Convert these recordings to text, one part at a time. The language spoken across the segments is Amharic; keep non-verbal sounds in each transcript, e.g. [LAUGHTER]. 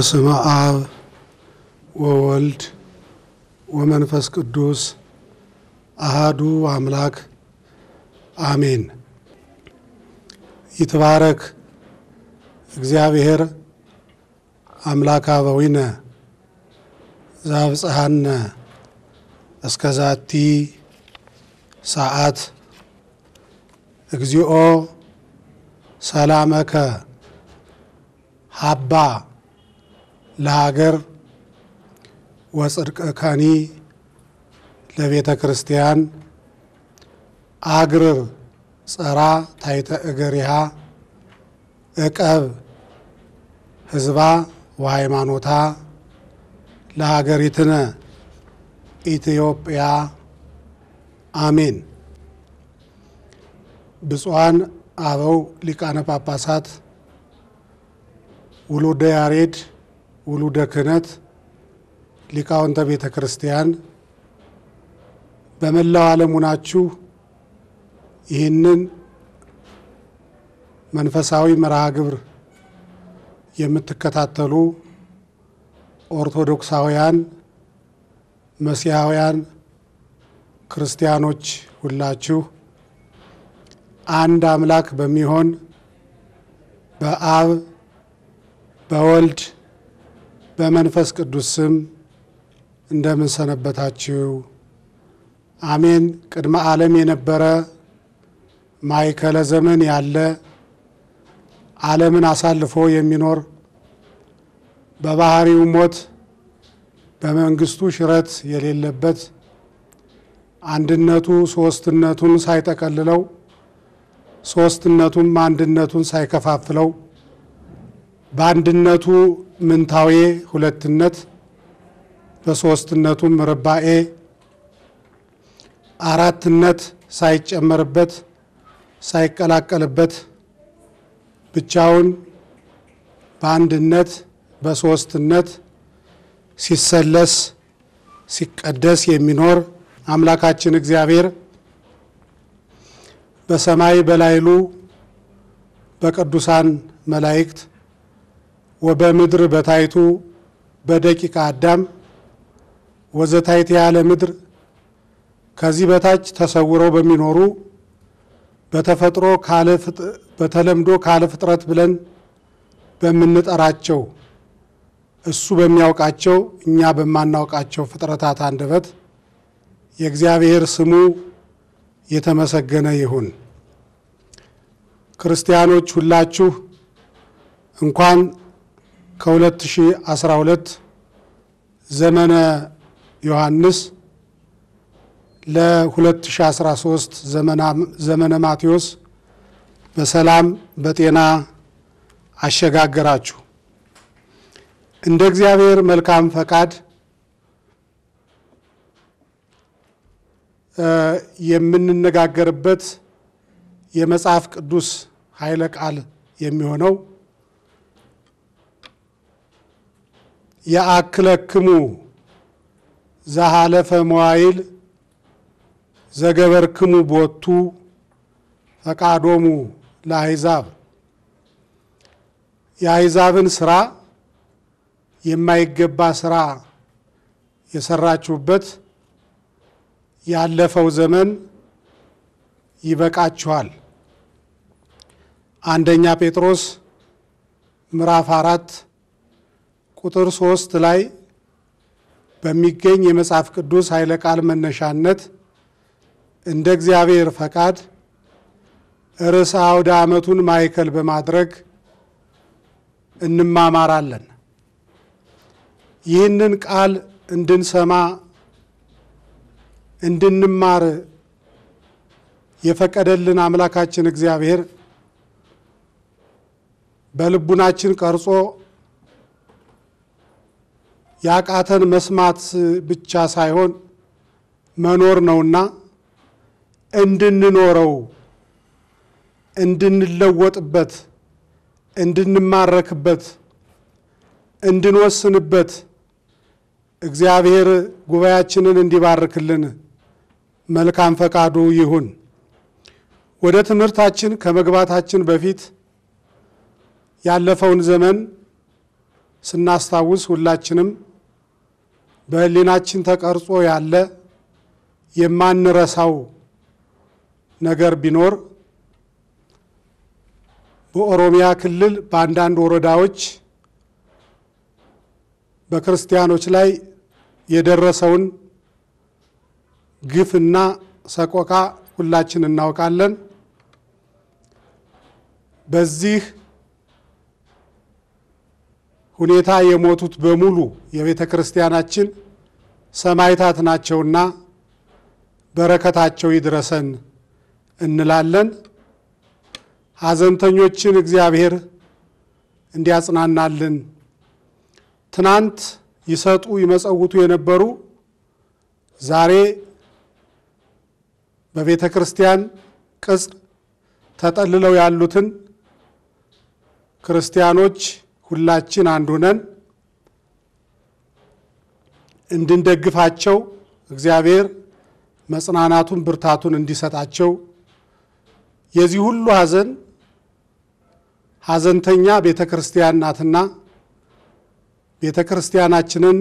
በስመ አብ ወወልድ ወመንፈስ ቅዱስ አሃዱ አምላክ አሜን። ይትባረክ እግዚአብሔር አምላክ አበዊነ ዘአብጽሐነ እስከ ዛቲ ሰዓት እግዚኦ ሰላመከ ሀባ ለሀገር ወጽድቅከኒ ለቤተ ክርስቲያን አግርር ጸራ ታይተ እገሪሃ እቀብ ህዝባ ወሃይማኖታ ለሀገሪትነ ኢትዮጵያ አሜን። ብፁዓን አበው ሊቃነ ጳጳሳት ውሉደ ያሬድ ውሉደ ክህነት ሊቃውንተ ቤተ ክርስቲያን በመላው ዓለም ሁናችሁ ይህንን መንፈሳዊ መርሃ ግብር የምትከታተሉ ኦርቶዶክሳውያን፣ መሲሐውያን ክርስቲያኖች ሁላችሁ አንድ አምላክ በሚሆን በአብ በወልድ በመንፈስ ቅዱስ ስም እንደምን ሰነበታችሁ? አሜን። ቅድመ ዓለም የነበረ ማይከለ ዘመን ያለ ዓለምን አሳልፎ የሚኖር በባህሪው ሞት በመንግስቱ ሽረት የሌለበት አንድነቱ ሶስትነቱን ሳይጠቀልለው ሶስትነቱም አንድነቱን ሳይከፋፍለው በአንድነቱ ምንታዌ ሁለትነት፣ በሶስትነቱ ርባኤ አራትነት ሳይጨመርበት ሳይቀላቀልበት ብቻውን በአንድነት በሶስትነት ሲሰለስ ሲቀደስ የሚኖር አምላካችን እግዚአብሔር በሰማይ በላይሉ በቅዱሳን መላእክት ወበምድር በታይቱ በደቂቀ አዳም ወዘታይት ያለ ምድር ከዚህ በታች ተሰውረው በሚኖሩ በተፈጥሮ በተለምዶ ካለ ፍጥረት ብለን በምንጠራቸው እሱ በሚያውቃቸው እኛ በማናውቃቸው ፍጥረታት አንደበት የእግዚአብሔር ስሙ የተመሰገነ ይሁን። ክርስቲያኖች ሁላችሁ እንኳን ከ2012 ዘመነ ዮሐንስ ለ2013 ዘመነ ማቴዎስ በሰላም በጤና አሸጋገራችሁ። እንደ እግዚአብሔር መልካም ፈቃድ የምንነጋገርበት የመጽሐፍ ቅዱስ ኃይለ ቃል የሚሆነው የአክለክሙ ዘሃለፈ መዋይል ዘገበርክሙ ቦቱ ፈቃዶሙ ለአሕዛብ የአሕዛብን ስራ የማይገባ ስራ የሰራችሁበት ያለፈው ዘመን ይበቃችኋል። አንደኛ ጴጥሮስ ምዕራፍ አራት ቁጥር ሶስት ላይ በሚገኝ የመጽሐፍ ቅዱስ ኃይለ ቃል መነሻነት እንደ እግዚአብሔር ፈቃድ ርዕሰ አውደ ዓመቱን ማዕከል በማድረግ እንማማራለን። ይህንን ቃል እንድንሰማ እንድንማር የፈቀደልን አምላካችን እግዚአብሔር በልቡናችን ቀርጾ ያቃተን መስማት ብቻ ሳይሆን መኖር ነውና እንድንኖረው፣ እንድንለወጥበት፣ እንድንማረክበት፣ እንድንወስንበት እግዚአብሔር ጉባኤያችንን እንዲባርክልን መልካም ፈቃዱ ይሁን። ወደ ትምህርታችን ከመግባታችን በፊት ያለፈውን ዘመን ስናስታውስ ሁላችንም በሊናችን ተቀርጾ ያለ የማንረሳው ነገር ቢኖር በኦሮሚያ ክልል በአንዳንድ ወረዳዎች በክርስቲያኖች ላይ የደረሰውን ግፍና ሰቆቃ ሁላችን እናውቃለን። በዚህ ሁኔታ የሞቱት በሙሉ የቤተ ክርስቲያናችን ሰማይታት ናቸውና በረከታቸው ይድረሰን እንላለን። ሐዘንተኞችን እግዚአብሔር እንዲያጽናናልን። ትናንት ይሰጡ ይመጸውቱ የነበሩ ዛሬ በቤተ ክርስቲያን ቅጽር ተጠልለው ያሉትን ክርስቲያኖች ሁላችን አንድ ሆነን እንድንደግፋቸው እግዚአብሔር መጽናናቱን ብርታቱን እንዲሰጣቸው የዚህ ሁሉ ሐዘን ሐዘንተኛ ቤተ ክርስቲያን ናትና ቤተ ክርስቲያናችንን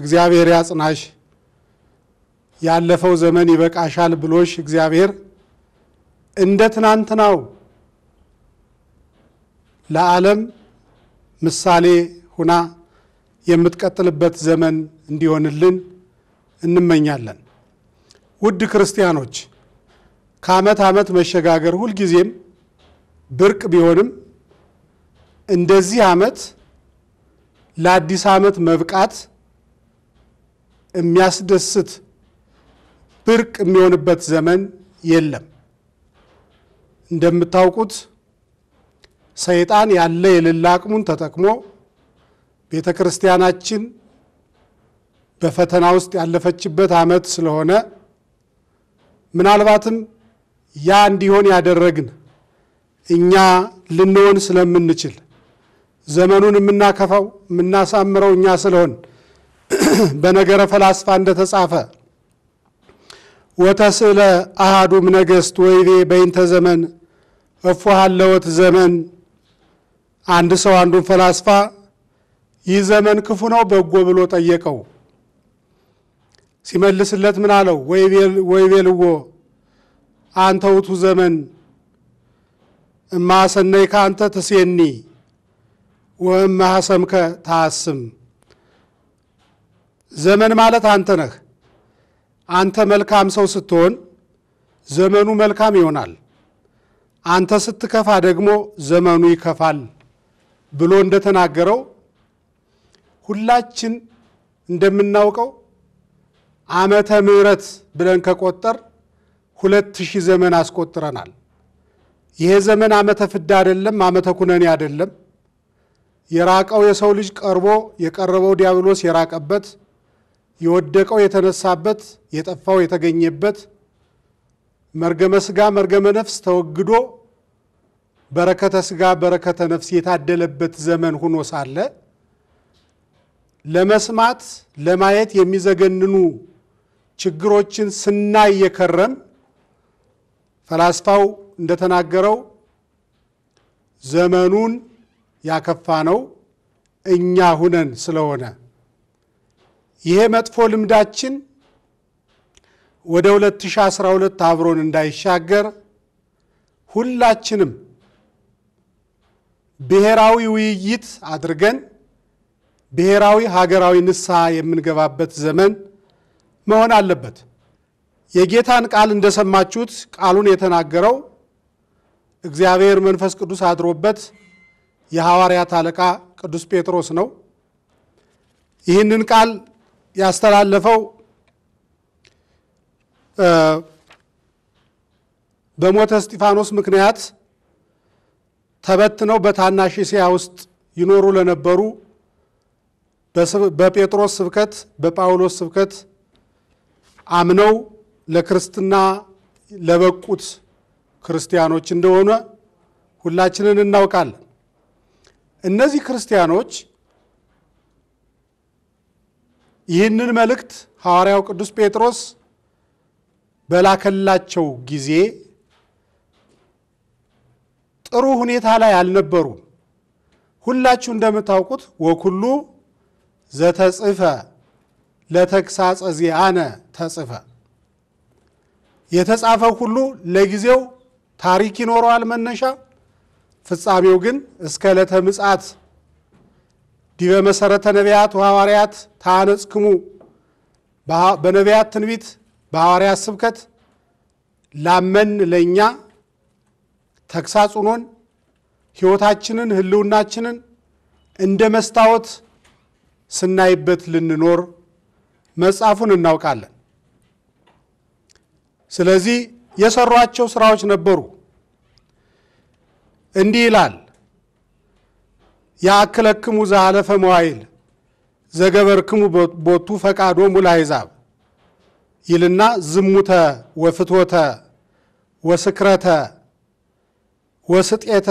እግዚአብሔር ያጽናሽ፣ ያለፈው ዘመን ይበቃሻል ብሎሽ እግዚአብሔር እንደ ትናንትናው ለዓለም ምሳሌ ሁና የምትቀጥልበት ዘመን እንዲሆንልን እንመኛለን። ውድ ክርስቲያኖች ከዓመት ዓመት መሸጋገር ሁልጊዜም ብርቅ ቢሆንም እንደዚህ ዓመት ለአዲስ ዓመት መብቃት የሚያስደስት ብርቅ የሚሆንበት ዘመን የለም። እንደምታውቁት ሰይጣን ያለ የሌላ አቅሙን ተጠቅሞ ቤተ ክርስቲያናችን በፈተና ውስጥ ያለፈችበት ዓመት ስለሆነ ምናልባትም ያ እንዲሆን ያደረግን እኛ ልንሆን ስለምንችል ዘመኑን የምናከፋው የምናሳምረው እኛ ስለሆን [CLEARS THROAT] በነገረ ፈላስፋ እንደተጻፈ ወተስእለ አሃዱም ነገሥት ወይቤ በይንተ ዘመን እፎሃለወት ዘመን አንድ ሰው አንዱን ፈላስፋ ይህ ዘመን ክፉ ነው በጎ ብሎ ጠየቀው። ሲመልስለት ምን አለው? ወይቤልዎ አንተ ውእቱ ዘመን እማሰነይ ከአንተ ትሴኒ ወእማሐሰምከ ታስም። ዘመን ማለት አንተ ነህ። አንተ መልካም ሰው ስትሆን ዘመኑ መልካም ይሆናል። አንተ ስትከፋ ደግሞ ዘመኑ ይከፋል። ብሎ እንደተናገረው ሁላችን እንደምናውቀው ዓመተ ምሕረት ብለን ከቆጠር ሁለት ሺህ ዘመን አስቆጥረናል። ይሄ ዘመን ዓመተ ፍዳ አይደለም፣ ዓመተ ኩነኔ አይደለም። የራቀው የሰው ልጅ ቀርቦ የቀረበው ዲያብሎስ የራቀበት፣ የወደቀው የተነሳበት፣ የጠፋው የተገኘበት፣ መርገመ ስጋ መርገመ ነፍስ ተወግዶ በረከተ ስጋ በረከተ ነፍስ የታደለበት ዘመን ሆኖ ሳለ ለመስማት ለማየት የሚዘገንኑ ችግሮችን ስናይ የከረም ፈላስፋው እንደተናገረው ዘመኑን ያከፋ ነው እኛ ሁነን ስለሆነ ይሄ መጥፎ ልምዳችን ወደ 2012 አብሮን እንዳይሻገር ሁላችንም ብሔራዊ ውይይት አድርገን ብሔራዊ ሀገራዊ ንስሐ የምንገባበት ዘመን መሆን አለበት። የጌታን ቃል እንደሰማችሁት ቃሉን የተናገረው እግዚአብሔር መንፈስ ቅዱስ አድሮበት የሐዋርያት አለቃ ቅዱስ ጴጥሮስ ነው። ይህንን ቃል ያስተላለፈው በሞተ እስጢፋኖስ ምክንያት ተበትነው በታናሽ እስያ ውስጥ ይኖሩ ለነበሩ በጴጥሮስ ስብከት፣ በጳውሎስ ስብከት አምነው ለክርስትና ለበቁት ክርስቲያኖች እንደሆነ ሁላችንን እናውቃለን። እነዚህ ክርስቲያኖች ይህንን መልእክት ሐዋርያው ቅዱስ ጴጥሮስ በላከላቸው ጊዜ ጥሩ ሁኔታ ላይ አልነበሩም። ሁላችሁ እንደምታውቁት ወኩሉ ዘተጽፈ ለተግሳጸ ዚአነ ተጽፈ የተጻፈ ሁሉ ለጊዜው ታሪክ ይኖረዋል መነሻ፣ ፍጻሜው ግን እስከ ዕለተ ምጽአት ዲበ መሰረተ ነቢያት ወሐዋርያት ታነጽክሙ በነቢያት ትንቢት በሐዋርያት ስብከት ላመን ለእኛ ተግሳጹኖን ህይወታችንን ህልውናችንን እንደ መስታወት ስናይበት ልንኖር መጽሐፉን እናውቃለን። ስለዚህ የሰሯቸው ስራዎች ነበሩ። እንዲህ ይላል የአክለክሙ ዘአለፈ መዋይል ዘገበርክሙ ቦቱ ፈቃዶሙ ለአሕዛብ ይልና ዝሙተ ወፍትወተ ወስክረተ ወስጤተ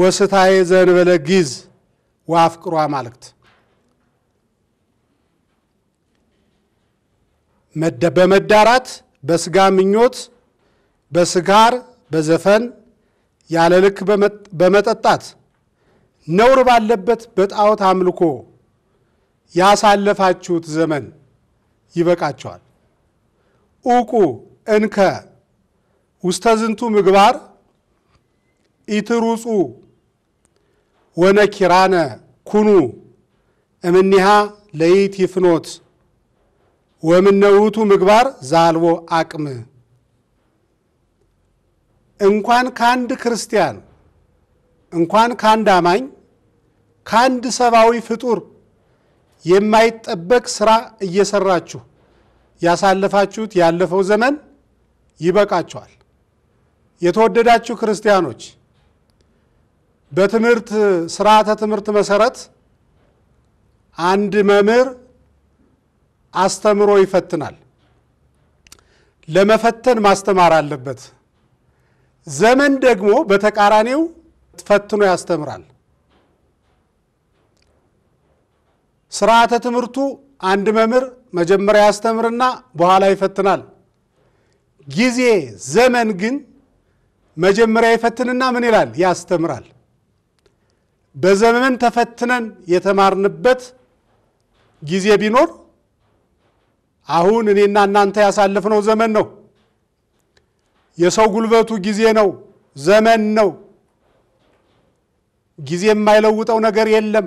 ወስታዬ ዘንበለ ጊዝ ወአፍቅሯ ማልክት በመዳራት በስጋ ምኞት በስካር በዘፈን ያለ ልክ በመጠጣት ነውር ባለበት በጣዖት አምልኮ ያሳለፋችሁት ዘመን ይበቃቸዋል። ኡቁ እንከ ውስተ ዝንቱ ምግባር ኢትሩፁ ወነኪራነ ኩኑ እምኒሃ ለይት ፍኖት ወምነውቱ ምግባር ዛልቦ አቅም እንኳን ከአንድ ክርስቲያን እንኳን ከአንድ አማኝ ከአንድ ሰብአዊ ፍጡር የማይጠበቅ ስራ እየሰራችሁ ያሳለፋችሁት ያለፈው ዘመን ይበቃችኋል። የተወደዳችሁ ክርስቲያኖች በትምህርት ስርዓተ ትምህርት መሰረት አንድ መምህር አስተምሮ ይፈትናል። ለመፈተን ማስተማር አለበት። ዘመን ደግሞ በተቃራኒው ፈትኖ ያስተምራል። ስርዓተ ትምህርቱ አንድ መምህር መጀመሪያ ያስተምርና በኋላ ይፈትናል። ጊዜ ዘመን ግን መጀመሪያ ይፈትንና ምን ይላል? ያስተምራል። በዘመን ተፈትነን የተማርንበት ጊዜ ቢኖር አሁን እኔና እናንተ ያሳለፍነው ዘመን ነው። የሰው ጉልበቱ ጊዜ ነው፣ ዘመን ነው። ጊዜ የማይለውጠው ነገር የለም።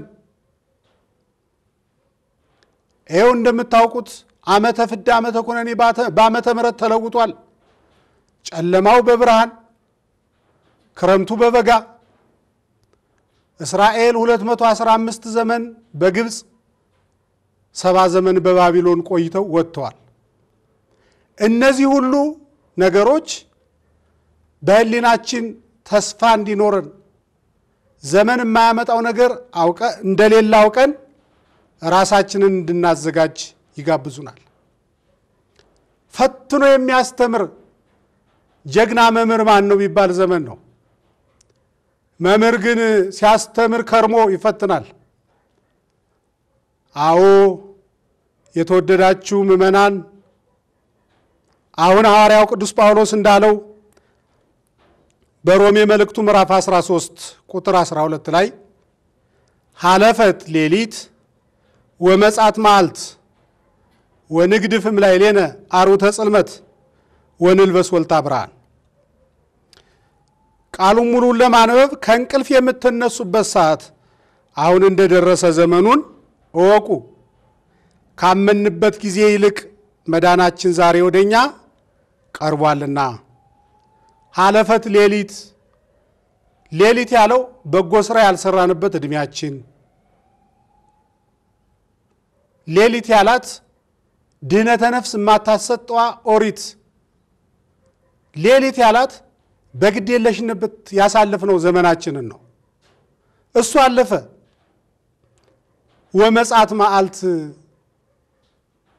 ይኸው እንደምታውቁት ዓመተ ፍዳ ዓመተ ኩነኔ በዓመተ ምሕረት ተለውጧል። ጨለማው በብርሃን ክረምቱ በበጋ እስራኤል 215 ዘመን በግብፅ ሰባ ዘመን በባቢሎን ቆይተው ወጥተዋል። እነዚህ ሁሉ ነገሮች በህሊናችን ተስፋ እንዲኖረን ዘመን የማያመጣው ነገር እንደሌለ አውቀን ራሳችንን እንድናዘጋጅ ይጋብዙናል። ፈትኖ የሚያስተምር ጀግና መምህር ማን ነው ቢባል ዘመን ነው። መምህር ግን ሲያስተምር ከርሞ ይፈትናል። አዎ የተወደዳችሁ ምእመናን፣ አሁን ሐዋርያው ቅዱስ ጳውሎስ እንዳለው በሮሜ መልእክቱ ምዕራፍ 13 ቁጥር 12 ላይ ሀለፈት ሌሊት ወመጻት መዓልት ፍም ላይ ሌነ አርዑተ ጽልመት ወንልበስ ወልታ ብርሃን ቃሉን ሙሉን ለማንበብ ከእንቅልፍ የምትነሱበት ሰዓት አሁን እንደደረሰ ዘመኑን እወቁ። ካመንበት ጊዜ ይልቅ መዳናችን ዛሬ ወደኛ ቀርቧልና። ሀለፈት ሌሊት ሌሊት ያለው በጎ ስራ ያልሰራንበት እድሜያችን፣ ሌሊት ያላት ድህነተ ነፍስ የማታሰጠዋ ኦሪት፣ ሌሊት ያላት በግዴለሽነት ያሳለፍነው ዘመናችንን ነው። እሱ አለፈ። ወመጻት መዓልት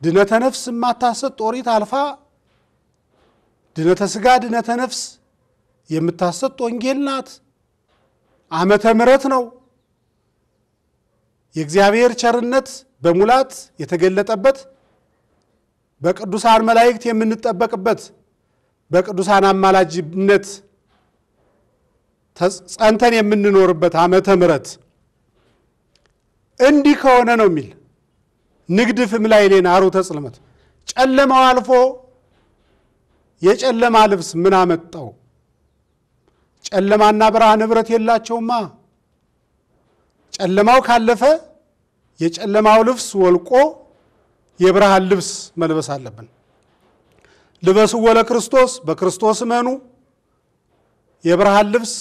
ድነተ ነፍስ የማታሰጥ ጦሪት አልፋ ድነተ ስጋ ድነተ ነፍስ የምታሰጥ ወንጌል ናት። ዓመተ ምሕረት ነው። የእግዚአብሔር ቸርነት በሙላት የተገለጠበት በቅዱሳን መላእክት የምንጠበቅበት በቅዱሳን አማላጅነት ጸንተን የምንኖርበት ዓመተ ምሕረት እንዲህ ከሆነ ነው የሚል ፍም ላይ ሌን አሩ ተጽልመት ጨለማው አልፎ የጨለማ ልብስ ምን አመጣው? ጨለማና ብርሃን ኅብረት የላቸውማ። ጨለማው ካለፈ የጨለማው ልብስ ወልቆ የብርሃን ልብስ መልበስ አለብን። ልበስዎ ለክርስቶስ በክርስቶስ እመኑ የብርሃን ልብስ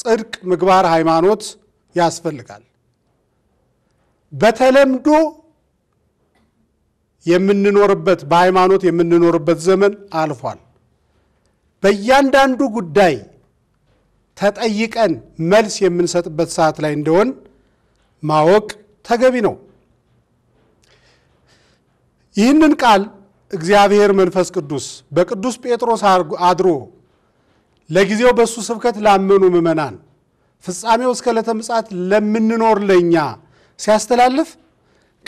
ጽድቅ፣ ምግባር፣ ሃይማኖት ያስፈልጋል። በተለምዶ የምንኖርበት በሃይማኖት የምንኖርበት ዘመን አልፏል። በእያንዳንዱ ጉዳይ ተጠይቀን መልስ የምንሰጥበት ሰዓት ላይ እንደሆን ማወቅ ተገቢ ነው። ይህንን ቃል እግዚአብሔር መንፈስ ቅዱስ በቅዱስ ጴጥሮስ አድሮ ለጊዜው በእሱ ስብከት ላመኑ ምእመናን ፍጻሜው እስከ ዕለተ ምጽአት ለምንኖር ለእኛ ሲያስተላልፍ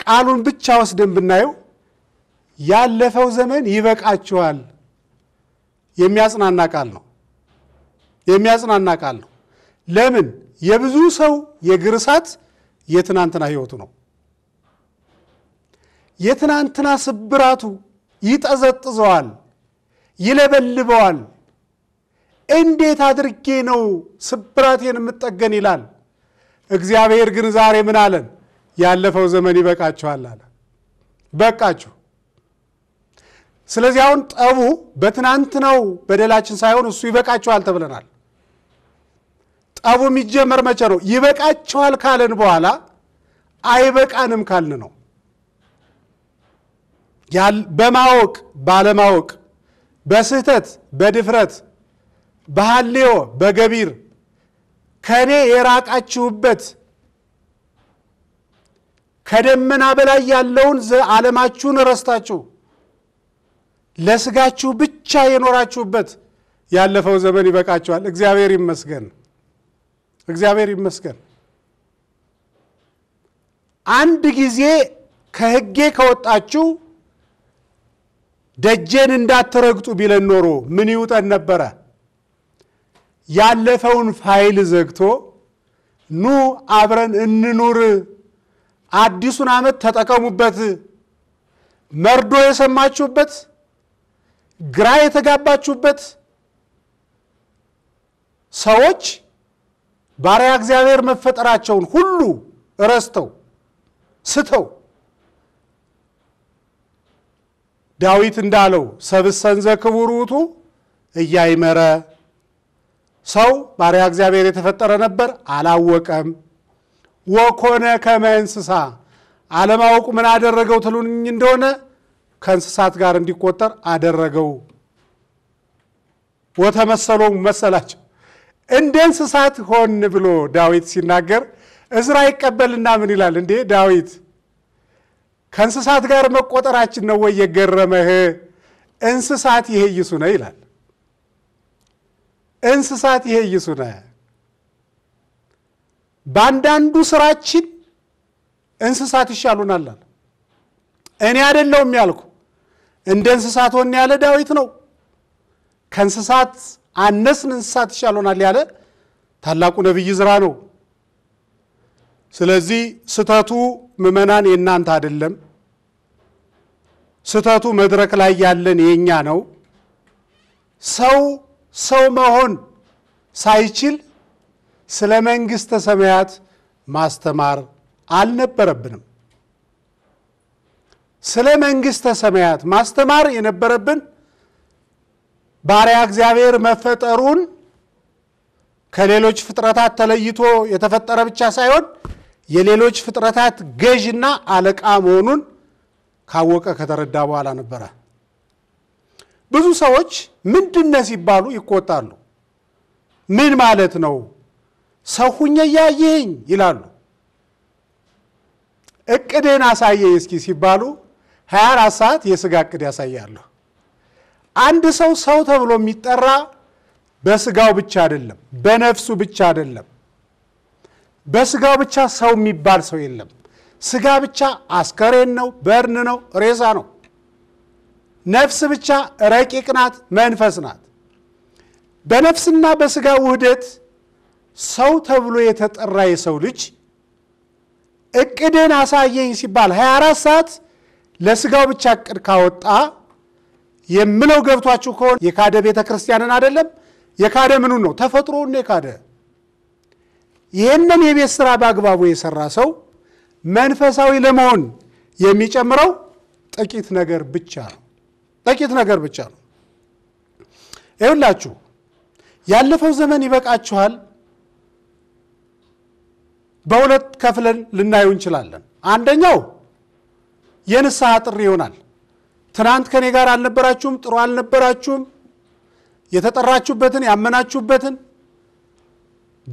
ቃሉን ብቻ ወስደን ብናየው ያለፈው ዘመን ይበቃችኋል የሚያጽናና ቃል ነው። የሚያጽናና ቃል ነው። ለምን? የብዙ ሰው የእግር እሳት የትናንትና ህይወቱ ነው። የትናንትና ስብራቱ ይጠዘጥዘዋል፣ ይለበልበዋል። እንዴት አድርጌ ነው ስብራቴን የምጠገን ይላል። እግዚአብሔር ግን ዛሬ ምን አለን? ያለፈው ዘመን ይበቃችኋል አለ። በቃችሁ። ስለዚህ አሁን ጠቡ በትናንትናው በደላችን ሳይሆን እሱ ይበቃችኋል ተብለናል። ጠቡ የሚጀመር መቼ ነው? ይበቃችኋል ካለን በኋላ አይበቃንም ካልን ነው። በማወቅ ባለማወቅ፣ በስህተት በድፍረት፣ በሐሌዮ በገቢር ከእኔ የራቃችሁበት ከደመና በላይ ያለውን ዓለማችሁን ረስታችሁ ለስጋችሁ ብቻ የኖራችሁበት ያለፈው ዘመን ይበቃችኋል። እግዚአብሔር ይመስገን፣ እግዚአብሔር ይመስገን። አንድ ጊዜ ከሕጌ ከወጣችሁ ደጄን እንዳትረግጡ ቢለን ኖሮ ምን ይውጠን ነበረ? ያለፈውን ፋይል ዘግቶ ኑ አብረን እንኑር፣ አዲሱን ዓመት ተጠቀሙበት፣ መርዶ የሰማችሁበት፣ ግራ የተጋባችሁበት ሰዎች ባሪያ እግዚአብሔር መፈጠራቸውን ሁሉ ረስተው ስተው ዳዊት እንዳለው ሰብሰንዘ ክቡር ውእቱ እያይመረ ሰው ባሪያ እግዚአብሔር የተፈጠረ ነበር፣ አላወቀም። ወኮነ ከመ እንስሳ አለማወቁ ምን አደረገው ትሉኝ እንደሆነ ከእንስሳት ጋር እንዲቆጠር አደረገው። ወተመሰሎም መሰላቸው እንደ እንስሳት ሆን ብሎ ዳዊት ሲናገር እዝራ ይቀበልና ምን ይላል እንዴ ዳዊት ከእንስሳት ጋር መቆጠራችን ነው ወይ የገረመህ? እንስሳት ይሱነ ይላል። እንስሳት ይሄ ይሱነ በአንዳንዱ ስራችን እንስሳት ይሻሉናል። እኔ አይደለሁም ያልኩ፣ እንደ እንስሳት ሆን ያለ ዳዊት ነው። ከእንስሳት አነስን፣ እንስሳት ይሻሉናል ያለ ታላቁ ነቢይ ዕዝራ ነው። ስለዚህ ስተቱ ምዕመናን የእናንተ አይደለም። ስህተቱ መድረክ ላይ ያለን የእኛ ነው። ሰው ሰው መሆን ሳይችል ስለ መንግሥተ ሰማያት ማስተማር አልነበረብንም። ስለ መንግሥተ ሰማያት ማስተማር የነበረብን ባሪያ እግዚአብሔር መፈጠሩን ከሌሎች ፍጥረታት ተለይቶ የተፈጠረ ብቻ ሳይሆን የሌሎች ፍጥረታት ገዥና አለቃ መሆኑን ካወቀ ከተረዳ በኋላ ነበረ። ብዙ ሰዎች ምንድነ ሲባሉ ይቆጣሉ። ምን ማለት ነው? ሰው ሁኜ እያየኝ ይላሉ። እቅዴን አሳየኝ እስኪ ሲባሉ 24 ሰዓት የስጋ እቅድ ያሳያሉ። አንድ ሰው ሰው ተብሎ የሚጠራ በስጋው ብቻ አይደለም፣ በነፍሱ ብቻ አይደለም። በስጋው ብቻ ሰው የሚባል ሰው የለም። ስጋ ብቻ አስከሬን ነው፣ በርን ነው፣ ሬሳ ነው። ነፍስ ብቻ ረቂቅ ናት፣ መንፈስ ናት። በነፍስና በስጋ ውህደት ሰው ተብሎ የተጠራ የሰው ልጅ እቅድን አሳየኝ ሲባል 24 ሰዓት ለስጋው ብቻ እቅድ ካወጣ የምለው ገብቷችሁ ከሆነ የካደ ቤተ ክርስቲያንን አይደለም የካደ ምኑን ነው? ተፈጥሮውን የካደ ይህንን የቤት ስራ በአግባቡ የሰራ ሰው መንፈሳዊ ለመሆን የሚጨምረው ጥቂት ነገር ብቻ ነው። ጥቂት ነገር ብቻ ነው። ይሁላችሁ ያለፈው ዘመን ይበቃችኋል። በሁለት ከፍለን ልናየው እንችላለን። አንደኛው የንስሐ ጥሪ ይሆናል። ትናንት ከኔ ጋር አልነበራችሁም፣ ጥሩ አልነበራችሁም። የተጠራችሁበትን ያመናችሁበትን፣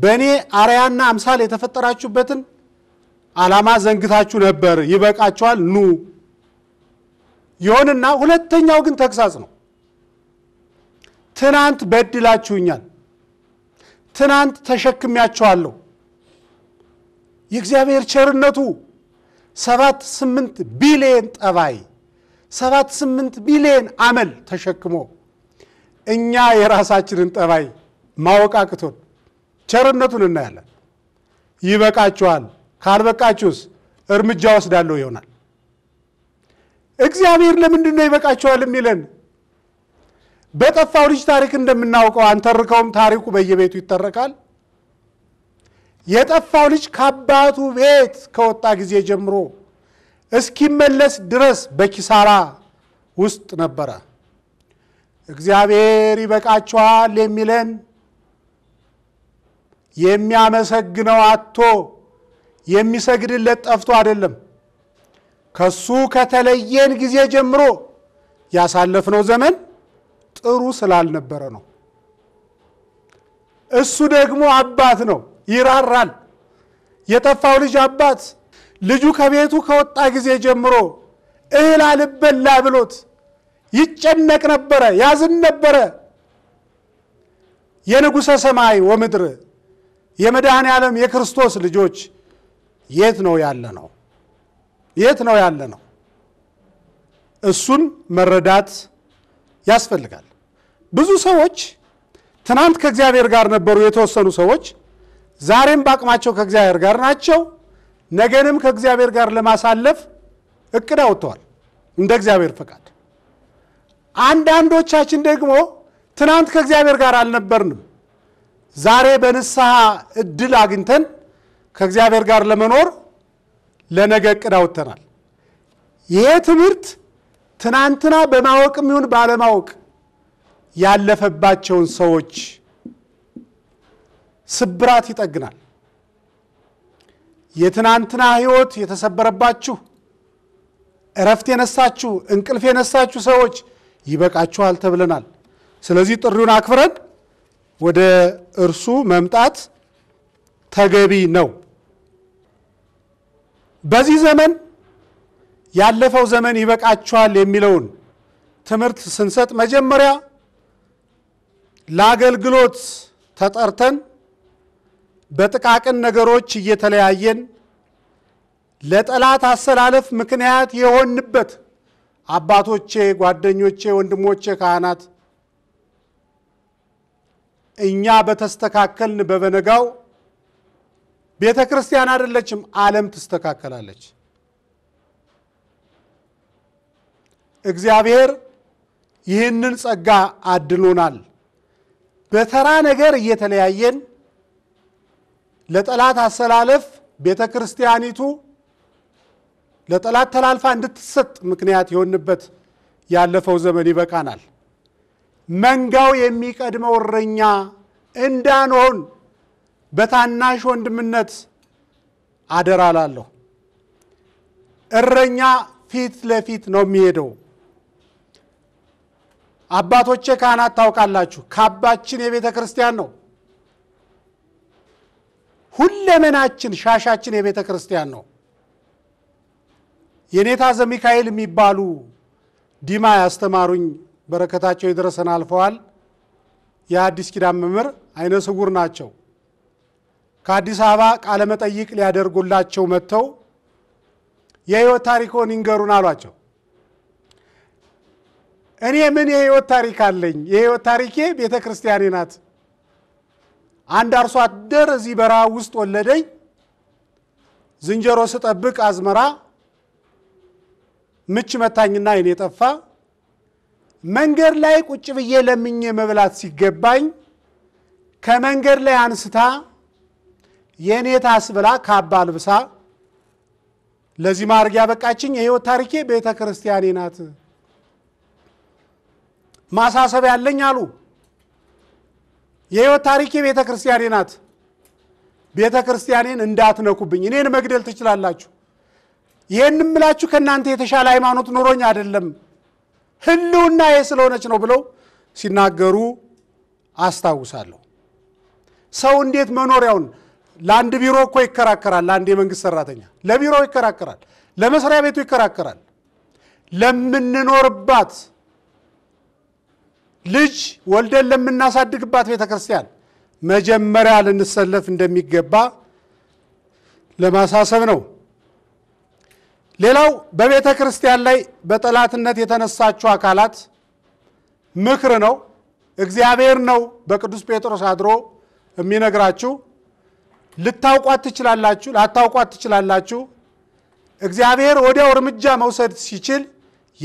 በእኔ አርያና አምሳል የተፈጠራችሁበትን ዓላማ ዘንግታችሁ ነበር፣ ይበቃችኋል፣ ኑ ይሆንና ሁለተኛው ግን ተግሳጽ ነው። ትናንት በድላችሁኛል፣ ትናንት ተሸክሚያችኋለሁ። የእግዚአብሔር ቸርነቱ ሰባት ስምንት ቢሊየን ጠባይ ሰባት ስምንት ቢሊየን አመል ተሸክሞ እኛ የራሳችንን ጠባይ ማወቅ አቅቶን ቸርነቱን እናያለን። ይበቃችኋል ካልበቃችሁስ እርምጃ ወስዳለሁ ይሆናል። እግዚአብሔር ለምንድን ነው ይበቃችኋል የሚለን? በጠፋው ልጅ ታሪክ እንደምናውቀው አንተርከውም፣ ታሪኩ በየቤቱ ይተረካል። የጠፋው ልጅ ከአባቱ ቤት ከወጣ ጊዜ ጀምሮ እስኪመለስ ድረስ በኪሳራ ውስጥ ነበረ። እግዚአብሔር ይበቃችኋል የሚለን የሚያመሰግነው አቶ የሚሰግድለት ጠፍቶ አይደለም። ከሱ ከተለየን ጊዜ ጀምሮ ያሳለፍነው ዘመን ጥሩ ስላልነበረ ነው። እሱ ደግሞ አባት ነው፣ ይራራል። የጠፋው ልጅ አባት ልጁ ከቤቱ ከወጣ ጊዜ ጀምሮ እህል አልበላ ብሎት ይጨነቅ ነበረ፣ ያዝን ነበረ። የንጉሠ ሰማይ ወምድር የመድኃኔ ዓለም የክርስቶስ ልጆች የት ነው ያለ ነው? የት ነው ያለ ነው? እሱን መረዳት ያስፈልጋል። ብዙ ሰዎች ትናንት ከእግዚአብሔር ጋር ነበሩ፣ የተወሰኑ ሰዎች ዛሬም በአቅማቸው ከእግዚአብሔር ጋር ናቸው፣ ነገንም ከእግዚአብሔር ጋር ለማሳለፍ እቅድ አውጥተዋል እንደ እግዚአብሔር ፈቃድ። አንዳንዶቻችን ደግሞ ትናንት ከእግዚአብሔር ጋር አልነበርንም፣ ዛሬ በንስሐ እድል አግኝተን ከእግዚአብሔር ጋር ለመኖር ለነገ ዕቅድ አውጥተናል። ይሄ ትምህርት ትናንትና በማወቅ የሚሆን ባለማወቅ ያለፈባቸውን ሰዎች ስብራት ይጠግናል። የትናንትና ሕይወት የተሰበረባችሁ እረፍት የነሳችሁ እንቅልፍ የነሳችሁ ሰዎች ይበቃችኋል ተብለናል። ስለዚህ ጥሪውን አክብረን ወደ እርሱ መምጣት ተገቢ ነው። በዚህ ዘመን ያለፈው ዘመን ይበቃችኋል የሚለውን ትምህርት ስንሰጥ መጀመሪያ ለአገልግሎት ተጠርተን በጥቃቅን ነገሮች እየተለያየን ለጠላት አሰላለፍ ምክንያት የሆንበት አባቶቼ፣ ጓደኞቼ፣ ወንድሞቼ ካህናት እኛ በተስተካከልን በበነጋው ቤተ ክርስቲያን አይደለችም፣ ዓለም ትስተካከላለች። እግዚአብሔር ይህንን ጸጋ አድሎናል። በተራ ነገር እየተለያየን ለጠላት አሰላለፍ ቤተ ክርስቲያኒቱ ለጠላት ተላልፋ እንድትሰጥ ምክንያት የሆንበት ያለፈው ዘመን ይበቃናል። መንጋው የሚቀድመው እረኛ እንዳንሆን በታናሽ ወንድምነት አደራ ላለሁ። እረኛ ፊት ለፊት ነው የሚሄደው። አባቶቼ ካህናት ታውቃላችሁ፣ ካባችን የቤተ ክርስቲያን ነው። ሁለመናችን ሻሻችን የቤተ ክርስቲያን ነው። የኔታ ዘሚካኤል የሚባሉ ዲማ ያስተማሩኝ በረከታቸው የደረሰን አልፈዋል። የአዲስ ኪዳን መምህር አይነ ስውር ናቸው። ከአዲስ አበባ ቃለመጠይቅ ሊያደርጉላቸው መጥተው የህይወት ታሪኮን ይንገሩን አሏቸው። እኔ ምን የህይወት ታሪክ አለኝ? የህይወት ታሪኬ ቤተ ክርስቲያኔ ናት። አንድ አርሶ አደር እዚህ በረሃ ውስጥ ወለደኝ። ዝንጀሮ ስጠብቅ አዝመራ ምች መታኝና እኔ ጠፋ። መንገድ ላይ ቁጭ ብዬ ለምኜ መብላት ሲገባኝ ከመንገድ ላይ አንስታ ታስ ብላ ካባ ልብሳ ለዚህ ማድረግ ያበቃችኝ የህይወት ታሪኬ ቤተ ክርስቲያኔ ናት። ማሳሰብ ያለኝ አሉ። የህይወት ታሪኬ ቤተ ክርስቲያኔ ናት። ቤተ ክርስቲያኔን እንዳትነኩብኝ፣ እኔን መግደል ትችላላችሁ። ይህን ምላችሁ ከእናንተ የተሻለ ሃይማኖት ኑሮኝ አይደለም፣ ህልውና ይህ ስለሆነች ነው ብለው ሲናገሩ አስታውሳለሁ። ሰው እንዴት መኖሪያውን ለአንድ ቢሮ እኮ ይከራከራል። ለአንድ የመንግስት ሰራተኛ ለቢሮ ይከራከራል፣ ለመስሪያ ቤቱ ይከራከራል። ለምንኖርባት ልጅ ወልደን ለምናሳድግባት ቤተ ክርስቲያን መጀመሪያ ልንሰለፍ እንደሚገባ ለማሳሰብ ነው። ሌላው በቤተ ክርስቲያን ላይ በጠላትነት የተነሳችው አካላት ምክር ነው። እግዚአብሔር ነው በቅዱስ ጴጥሮስ አድሮ የሚነግራችሁ ልታውቋት ትችላላችሁ፣ ላታውቋት ትችላላችሁ። እግዚአብሔር ወዲያው እርምጃ መውሰድ ሲችል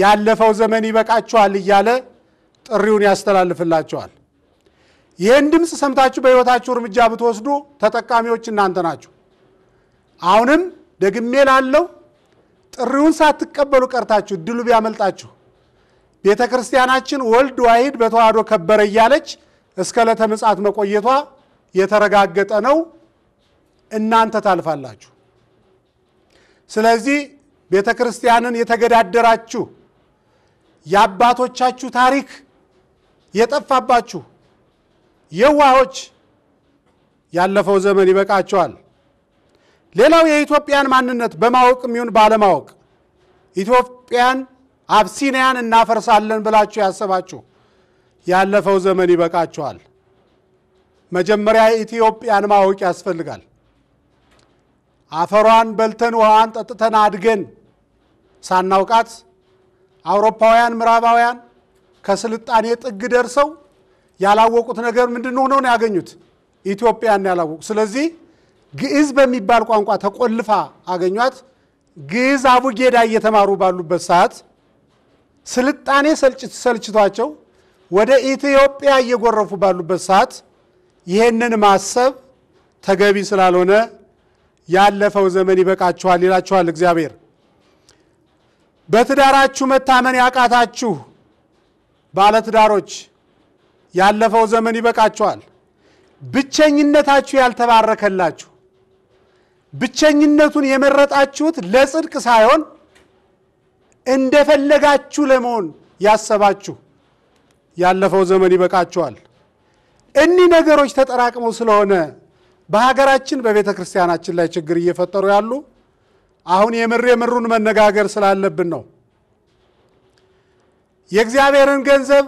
ያለፈው ዘመን ይበቃችኋል እያለ ጥሪውን ያስተላልፍላችኋል። ይህን ድምፅ ሰምታችሁ በሕይወታችሁ እርምጃ ብትወስዱ ተጠቃሚዎች እናንተ ናችሁ። አሁንም ደግሜ ላለው ጥሪውን ሳትቀበሉ ቀርታችሁ ድሉ ቢያመልጣችሁ ቤተ ክርስቲያናችን ወልድ ዋሂድ በተዋህዶ ከበረ እያለች እስከ ዕለተ ምጽአት መቆየቷ የተረጋገጠ ነው። እናንተ ታልፋላችሁ። ስለዚህ ቤተ ክርስቲያንን የተገዳደራችሁ የአባቶቻችሁ ታሪክ የጠፋባችሁ የዋሆች ያለፈው ዘመን ይበቃቸዋል። ሌላው የኢትዮጵያን ማንነት በማወቅ ይሁን ባለማወቅ ኢትዮጵያን አብሲኒያን እናፈርሳለን ብላችሁ ያሰባችሁ ያለፈው ዘመን ይበቃቸዋል። መጀመሪያ ኢትዮጵያን ማወቅ ያስፈልጋል። አፈሯን በልተን ውሃዋን ጠጥተን አድገን ሳናውቃት አውሮፓውያን ምዕራባውያን ከስልጣኔ ጥግ ደርሰው ያላወቁት ነገር ምንድን ሆነው ነው ያገኙት? ኢትዮጵያን ያላወቁ። ስለዚህ ግዕዝ በሚባል ቋንቋ ተቆልፋ አገኟት። ግዕዝ አቡጌዳ እየተማሩ ባሉበት ሰዓት ስልጣኔ ሰልችቷቸው ወደ ኢትዮጵያ እየጎረፉ ባሉበት ሰዓት ይሄንን ማሰብ ተገቢ ስላልሆነ ያለፈው ዘመን ይበቃችኋል ይላችኋል እግዚአብሔር። በትዳራችሁ መታመን ያቃታችሁ ባለትዳሮች ያለፈው ዘመን ይበቃችኋል። ብቸኝነታችሁ ያልተባረከላችሁ ብቸኝነቱን የመረጣችሁት ለጽድቅ ሳይሆን እንደፈለጋችሁ ለመሆን ያሰባችሁ ያለፈው ዘመን ይበቃችኋል። እኒህ ነገሮች ተጠራቅመው ስለሆነ በሀገራችን በቤተ ክርስቲያናችን ላይ ችግር እየፈጠሩ ያሉ አሁን የምር የምሩን መነጋገር ስላለብን ነው። የእግዚአብሔርን ገንዘብ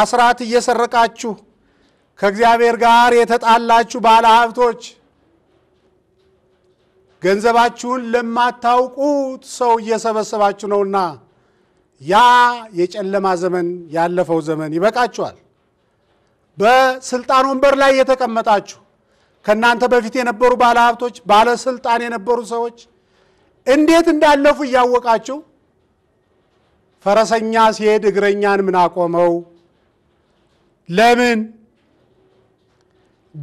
አስራት እየሰረቃችሁ ከእግዚአብሔር ጋር የተጣላችሁ ባለ ሀብቶች ገንዘባችሁን ለማታውቁት ሰው እየሰበሰባችሁ ነውና ያ የጨለማ ዘመን ያለፈው ዘመን ይበቃችኋል። በስልጣን ወንበር ላይ የተቀመጣችሁ ከእናንተ በፊት የነበሩ ባለሀብቶች፣ ባለስልጣን የነበሩ ሰዎች እንዴት እንዳለፉ እያወቃችሁ ፈረሰኛ ሲሄድ እግረኛን ምን አቆመው? ለምን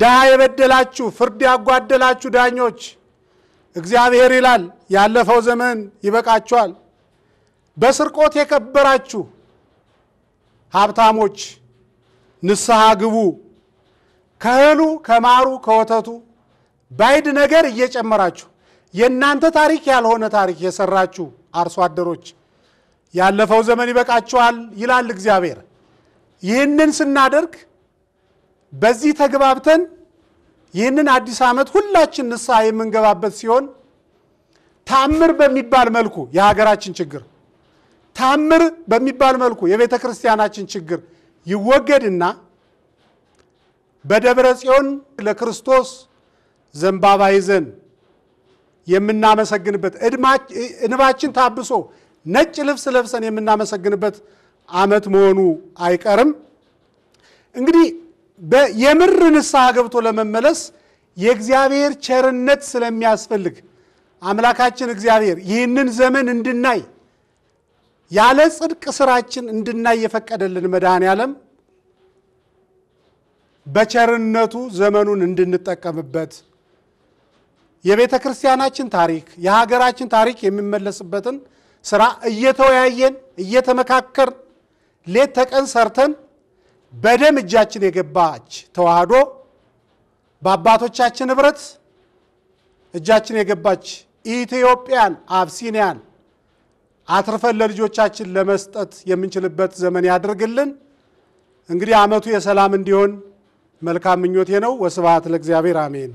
ድሃ የበደላችሁ ፍርድ ያጓደላችሁ ዳኞች እግዚአብሔር ይላል ያለፈው ዘመን ይበቃችኋል። በስርቆት የከበራችሁ ሀብታሞች ንስሐ ግቡ። ከእህሉ ከማሩ ከወተቱ ባይድ ነገር እየጨመራችሁ የእናንተ ታሪክ ያልሆነ ታሪክ የሰራችሁ አርሶ አደሮች ያለፈው ዘመን ይበቃችኋል ይላል እግዚአብሔር። ይህንን ስናደርግ በዚህ ተግባብተን ይህንን አዲስ ዓመት ሁላችን ንስሐ የምንገባበት ሲሆን ታምር በሚባል መልኩ የሀገራችን ችግር ታምር በሚባል መልኩ የቤተ ክርስቲያናችን ችግር ይወገድና በደብረ ጽዮን ለክርስቶስ ዘንባባ ይዘን የምናመሰግንበት እንባችን ታብሶ ነጭ ልብስ ለብሰን የምናመሰግንበት ዓመት መሆኑ አይቀርም። እንግዲህ የምር ንስሐ ገብቶ ለመመለስ የእግዚአብሔር ቸርነት ስለሚያስፈልግ አምላካችን እግዚአብሔር ይህንን ዘመን እንድናይ ያለ ጽድቅ ስራችን እንድናይ የፈቀደልን መድኃኔ ዓለም በቸርነቱ ዘመኑን እንድንጠቀምበት የቤተ ክርስቲያናችን ታሪክ የሀገራችን ታሪክ የሚመለስበትን ስራ እየተወያየን እየተመካከር ሌት ተቀን ሰርተን በደም እጃችን የገባች ተዋህዶ በአባቶቻችን ህብረት እጃችን የገባች ኢትዮጵያን አብሲኒያን አትርፈን ለልጆቻችን ለመስጠት የምንችልበት ዘመን ያደርግልን እንግዲህ ዓመቱ የሰላም እንዲሆን መልካም ምኞቴ ነው። ወስብሐት ለእግዚአብሔር አሜን።